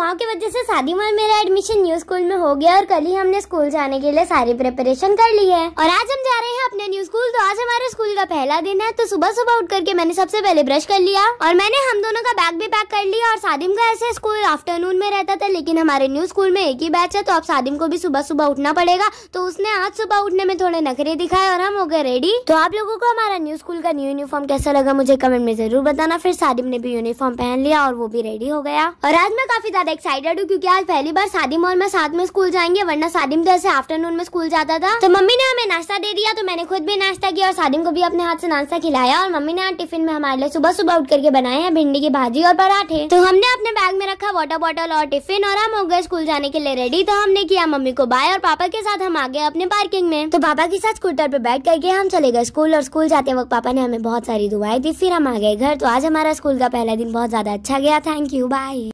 दुआओं की वजह से शादीमल मेरा एडमिशन न्यू स्कूल में हो गया और कल ही हमने स्कूल जाने के लिए सारी प्रिपरेशन कर ली है और आज हम जा रहे हैं अपने यू स्कूल तो आज हमारे स्कूल का पहला दिन है तो सुबह सुबह उठ करके मैंने सबसे पहले ब्रश कर लिया और मैंने हम दोनों का बैग भी पैक कर लिया और सादिम का ऐसे स्कूल आफ्टरनून में रहता था लेकिन हमारे न्यू स्कूल में एक ही बैच है तो अब सादिम को भी सुबह सुबह उठना पड़ेगा तो उसने आज सुबह उठने में थोड़े नखरे दिखाए और हम हो गए रेडी तो आप लोगों को हमारा न्यू स्कूल का न्यू यूनिफॉर्म कैसा लगा मुझे कमेंट में जरूर बताना फिर सादिम ने भी यूनिफॉर्म पहन लिया और वो भी रेडी हो गया और आज मैं काफी ज्यादा एक्साइटेड हूँ क्योंकि आज पहली बार सादिम और मैं साथ में स्कूल जाएंगे वरना सादिम तो ऐसे आफ्टरनून में स्कूल जाता था तो मम्मी ने हमें नाश्ता दे दिया तो मैंने खुद भी नाश्ता किया और सादिम को भी अपने हाथ से नाश्ता खिलाया और मम्मी ने टिफिन में हमारे लिए सुबह सुबह उठ करके बनाए हैं भिंडी की भाजी और पराठे तो हमने अपने बैग में रखा वाटर बॉटल और टिफिन और हम हो गए स्कूल जाने के लिए रेडी तो हमने किया मम्मी को बाय और पापा के साथ हम आ गए अपने पार्किंग में तो पापा के साथ स्कूटर पे बैठ करके हम चले गए स्कूल और स्कूल जाते वक्त पापा ने हमें बहुत सारी दुआएं दी फिर हम आ गए घर तो आज हमारा स्कूल का पहला दिन बहुत ज्यादा अच्छा गया थैंक यू बाय